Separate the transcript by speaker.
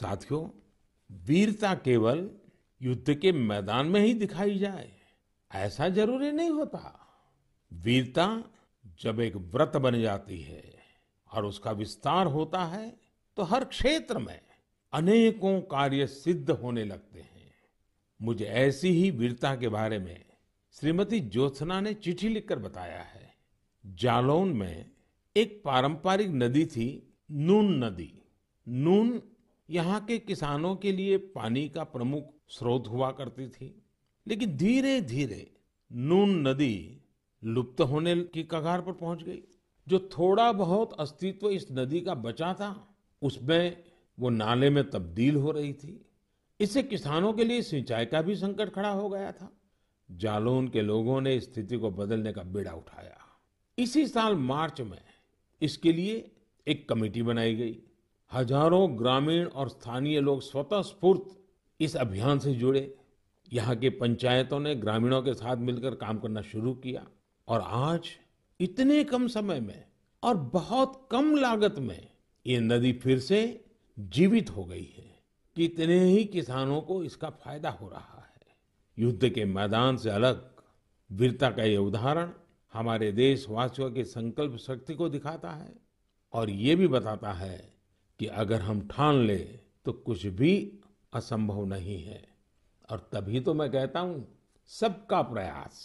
Speaker 1: साथियों वीरता केवल युद्ध के मैदान में ही दिखाई जाए ऐसा जरूरी नहीं होता वीरता जब एक व्रत बन जाती है और उसका विस्तार होता है तो हर क्षेत्र में अनेकों कार्य सिद्ध होने लगते हैं मुझे ऐसी ही वीरता के बारे में श्रीमती ज्योत्सना ने चिट्ठी लिखकर बताया है जालौन में एक पारंपरिक नदी थी नून नदी नून यहाँ के किसानों के लिए पानी का प्रमुख स्रोत हुआ करती थी लेकिन धीरे धीरे नून नदी लुप्त होने की कगार पर पहुंच गई जो थोड़ा बहुत अस्तित्व इस नदी का बचा था उसमें वो नाले में तब्दील हो रही थी इससे किसानों के लिए सिंचाई का भी संकट खड़ा हो गया था जालौन के लोगों ने स्थिति को बदलने का बेड़ा उठाया इसी साल मार्च में इसके लिए एक कमेटी बनाई गई हजारों ग्रामीण और स्थानीय लोग स्वतः स्फूर्त इस अभियान से जुड़े यहाँ के पंचायतों ने ग्रामीणों के साथ मिलकर काम करना शुरू किया और आज इतने कम समय में और बहुत कम लागत में ये नदी फिर से जीवित हो गई है कितने ही किसानों को इसका फायदा हो रहा है युद्ध के मैदान से अलग वीरता का ये उदाहरण हमारे देशवासियों की संकल्प शक्ति को दिखाता है और ये भी बताता है कि अगर हम ठान ले तो कुछ भी असंभव नहीं है और तभी तो मैं कहता हूं सबका प्रयास